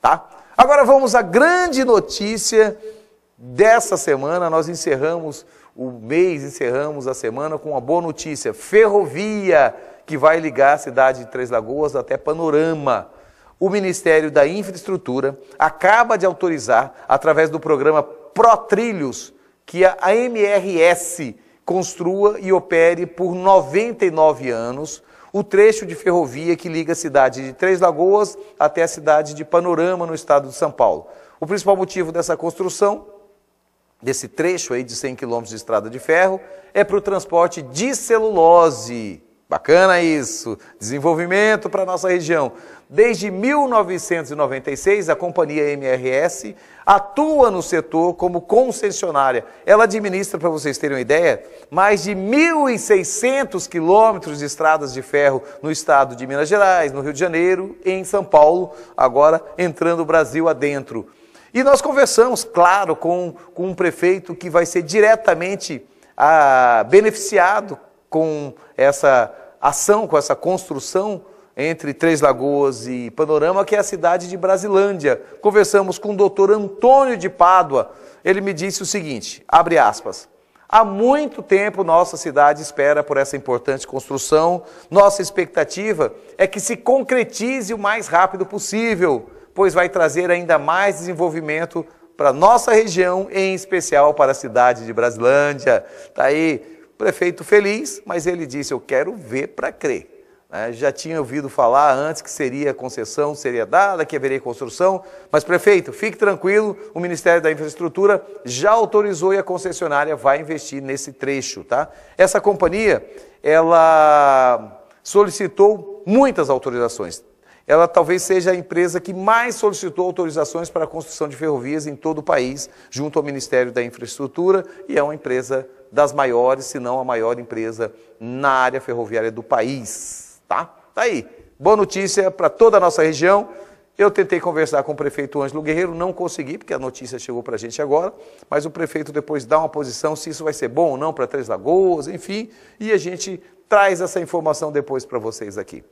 tá? Agora vamos à grande notícia dessa semana. Nós encerramos o mês, encerramos a semana com uma boa notícia: ferrovia que vai ligar a cidade de Três Lagoas até Panorama. O Ministério da Infraestrutura acaba de autorizar, através do programa ProTrilhos, que a MRS construa e opere por 99 anos o trecho de ferrovia que liga a cidade de Três Lagoas até a cidade de Panorama, no estado de São Paulo. O principal motivo dessa construção, desse trecho aí de 100 quilômetros de estrada de ferro, é para o transporte de celulose Bacana isso! Desenvolvimento para a nossa região. Desde 1996, a companhia MRS atua no setor como concessionária. Ela administra, para vocês terem uma ideia, mais de 1.600 quilômetros de estradas de ferro no estado de Minas Gerais, no Rio de Janeiro em São Paulo, agora entrando o Brasil adentro. E nós conversamos, claro, com, com um prefeito que vai ser diretamente ah, beneficiado com essa ação, com essa construção entre Três Lagoas e Panorama, que é a cidade de Brasilândia. Conversamos com o doutor Antônio de Pádua. Ele me disse o seguinte, abre aspas, Há muito tempo nossa cidade espera por essa importante construção. Nossa expectativa é que se concretize o mais rápido possível, pois vai trazer ainda mais desenvolvimento para nossa região, em especial para a cidade de Brasilândia. Tá aí Prefeito feliz, mas ele disse: Eu quero ver para crer. É, já tinha ouvido falar antes que seria concessão, seria dada, que haveria construção. Mas, prefeito, fique tranquilo, o Ministério da Infraestrutura já autorizou e a concessionária vai investir nesse trecho. Tá? Essa companhia, ela solicitou muitas autorizações. Ela talvez seja a empresa que mais solicitou autorizações para a construção de ferrovias em todo o país, junto ao Ministério da Infraestrutura, e é uma empresa das maiores, se não a maior empresa na área ferroviária do país. Tá? Tá aí. Boa notícia para toda a nossa região. Eu tentei conversar com o prefeito Ângelo Guerreiro, não consegui, porque a notícia chegou para a gente agora, mas o prefeito depois dá uma posição se isso vai ser bom ou não para Três Lagoas, enfim, e a gente traz essa informação depois para vocês aqui.